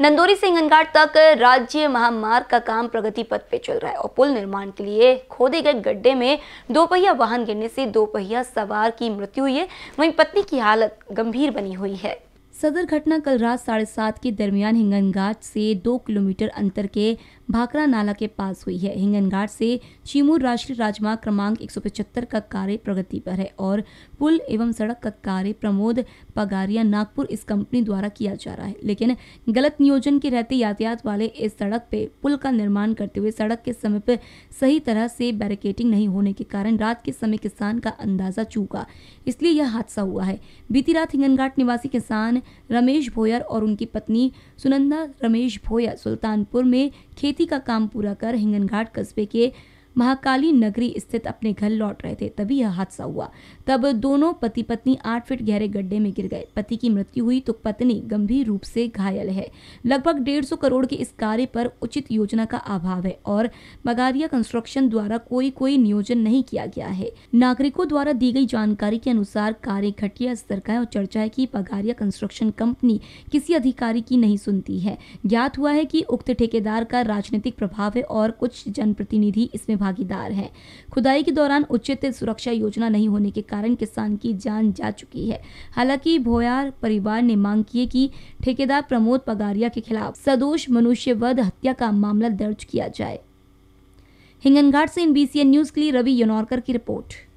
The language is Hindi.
नंदोरी से हिंगनघाट तक राज्य महामार्ग का काम प्रगति पथ पे चल रहा है और पुल निर्माण के लिए खोदे गए गड्ढे में दोपहिया वाहन गिरने से दोपहिया सवार की मृत्यु हुई है वहीं पत्नी की हालत गंभीर बनी हुई है सदर घटना कल रात साढ़े सात के दरमियान हिंगनघाट से दो किलोमीटर अंतर के भाकरा नाला के पास हुई है हिंगनघाट से चिमूर राष्ट्रीय राजमार्ग क्रमांक एक का कार्य प्रगति पर है और पुल एवं सड़क का कार्य प्रमोद पगारिया नागपुर इस कंपनी द्वारा किया जा रहा है लेकिन गलत नियोजन के रहते यातायात वाले इस सड़क पे पुल का निर्माण करते हुए सड़क के समय पर सही तरह से बैरिकेटिंग नहीं होने के कारण रात के समय किसान का अंदाजा चूका इसलिए यह हादसा हुआ है बीती रात हिंगनघाट निवासी किसान रमेश भोयर और उनकी पत्नी सुनंदा रमेश भोयर सुल्तानपुर में खेती का काम पूरा कर हिंगनघाट कस्बे के महाकाली नगरी स्थित अपने घर लौट रहे थे तभी यह हादसा हुआ तब दोनों पति पत्नी आठ फीट गहरे गड्ढे में गिर गए पति की मृत्यु हुई तो पत्नी गंभीर रूप से घायल है लगभग डेढ़ सौ करोड़ के इस कार्य पर उचित योजना का अभाव है और बगारिया कंस्ट्रक्शन द्वारा कोई कोई नियोजन नहीं किया गया है नागरिकों द्वारा दी गई जानकारी के अनुसार कार्य घटिया स्तर का है और चर्चा है की बगारिया कंस्ट्रक्शन कंपनी किसी अधिकारी की नहीं सुनती है ज्ञात हुआ है कि उक्त ठेकेदार का राजनीतिक प्रभाव है और कुछ जनप्रतिनिधि इसमें भागीदार हैं खुदाई के दौरान उचित सुरक्षा योजना नहीं होने के कारण किसान की जान जा चुकी है हालांकि भोयार परिवार ने मांग की है कि ठेकेदार प्रमोद पगारिया के खिलाफ सदोष मनुष्यवध हत्या का मामला दर्ज किया जाए हिंगनघाट से इन न्यूज के लिए रवि यनौरकर की रिपोर्ट